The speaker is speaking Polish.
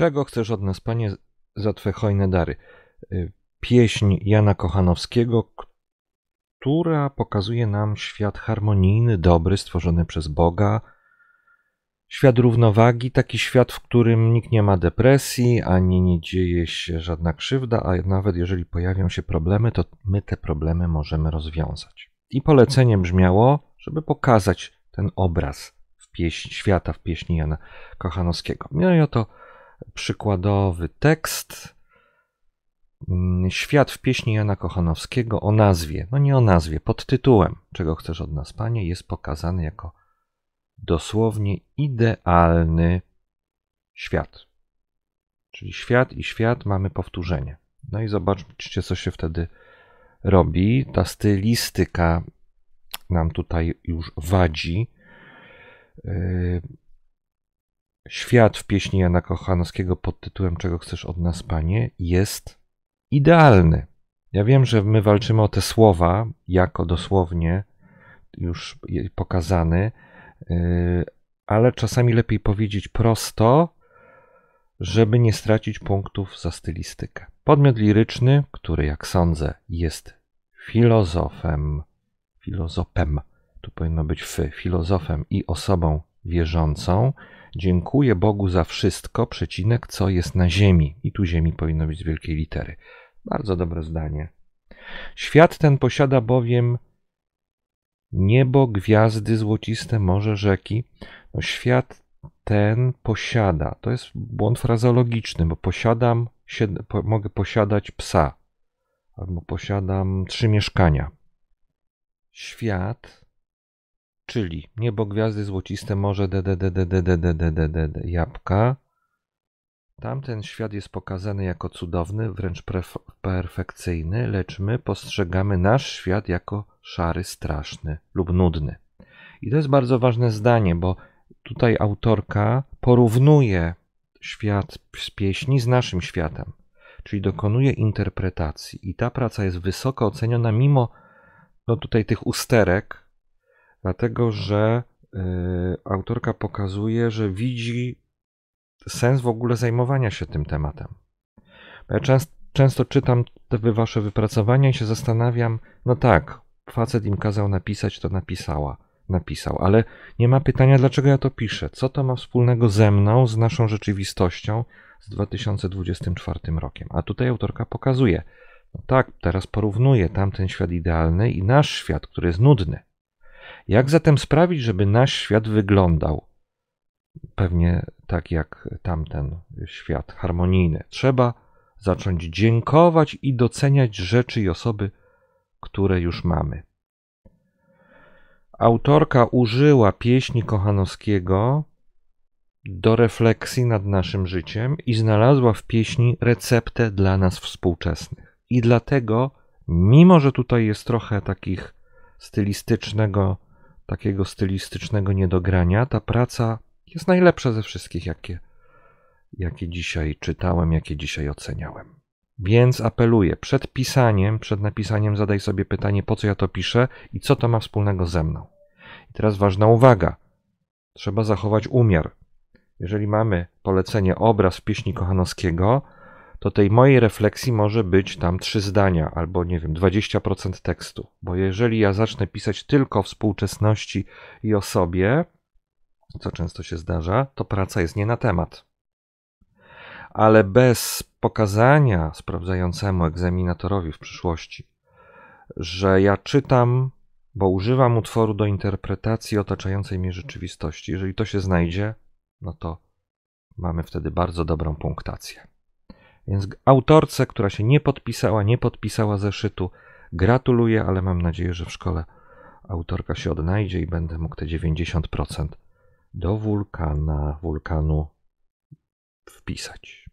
Czego chcesz od nas, panie, za twe hojne dary? Y, pieśń Jana Kochanowskiego, która pokazuje nam świat harmonijny, dobry, stworzony przez Boga, świat równowagi, taki świat, w którym nikt nie ma depresji, ani nie dzieje się żadna krzywda, a nawet jeżeli pojawią się problemy, to my te problemy możemy rozwiązać. I polecenie brzmiało, żeby pokazać ten obraz w pieśń, świata w pieśni Jana Kochanowskiego. No i oto Przykładowy tekst. Mm, świat w pieśni Jana Kochanowskiego o nazwie, no nie o nazwie, pod tytułem Czego chcesz od nas, Panie, jest pokazany jako dosłownie idealny świat. Czyli świat i świat mamy powtórzenie. No i zobaczcie, co się wtedy robi. Ta stylistyka nam tutaj już wadzi. Yy, Świat w pieśni Jana Kochanowskiego pod tytułem Czego chcesz od nas, panie, jest idealny. Ja wiem, że my walczymy o te słowa, jako dosłownie już pokazany, yy, ale czasami lepiej powiedzieć prosto, żeby nie stracić punktów za stylistykę. Podmiot liryczny, który jak sądzę jest filozofem, filozofem, tu powinno być f, filozofem i osobą wierzącą. Dziękuję Bogu za wszystko, przecinek, co jest na ziemi. I tu ziemi powinno być z wielkiej litery. Bardzo dobre zdanie. Świat ten posiada bowiem niebo, gwiazdy złociste, morze, rzeki. No, świat ten posiada. To jest błąd frazeologiczny, bo posiadam, mogę posiadać psa albo posiadam trzy mieszkania. Świat czyli niebo gwiazdy złociste, morze dddddddddd jabłka. Tamten świat jest pokazany jako cudowny, wręcz perfekcyjny, lecz my postrzegamy nasz świat jako szary, straszny lub nudny. I to jest bardzo ważne zdanie, bo tutaj autorka porównuje świat z pieśni z naszym światem, czyli dokonuje interpretacji. I ta praca jest wysoko oceniona, mimo no, tutaj tych usterek, dlatego że y, autorka pokazuje, że widzi sens w ogóle zajmowania się tym tematem. Ja często, często czytam te wasze wypracowania i się zastanawiam, no tak, facet im kazał napisać, to napisała, napisał, ale nie ma pytania, dlaczego ja to piszę, co to ma wspólnego ze mną, z naszą rzeczywistością z 2024 rokiem. A tutaj autorka pokazuje, no tak, teraz porównuje tamten świat idealny i nasz świat, który jest nudny. Jak zatem sprawić, żeby nasz świat wyglądał? Pewnie tak jak tamten świat harmonijny. Trzeba zacząć dziękować i doceniać rzeczy i osoby, które już mamy. Autorka użyła pieśni Kochanowskiego do refleksji nad naszym życiem i znalazła w pieśni receptę dla nas współczesnych. I dlatego, mimo że tutaj jest trochę takich stylistycznego takiego stylistycznego niedogrania, ta praca jest najlepsza ze wszystkich, jakie, jakie dzisiaj czytałem, jakie dzisiaj oceniałem. Więc apeluję, przed pisaniem, przed napisaniem zadaj sobie pytanie, po co ja to piszę i co to ma wspólnego ze mną. I teraz ważna uwaga. Trzeba zachować umiar. Jeżeli mamy polecenie obraz w pieśni Kochanowskiego, to tej mojej refleksji może być tam trzy zdania albo nie wiem, 20% tekstu. Bo jeżeli ja zacznę pisać tylko o współczesności i o sobie, co często się zdarza, to praca jest nie na temat. Ale bez pokazania sprawdzającemu egzaminatorowi w przyszłości, że ja czytam, bo używam utworu do interpretacji otaczającej mnie rzeczywistości, jeżeli to się znajdzie, no to mamy wtedy bardzo dobrą punktację. Więc autorce, która się nie podpisała, nie podpisała zeszytu, gratuluję, ale mam nadzieję, że w szkole autorka się odnajdzie i będę mógł te 90% do wulkana, wulkanu wpisać.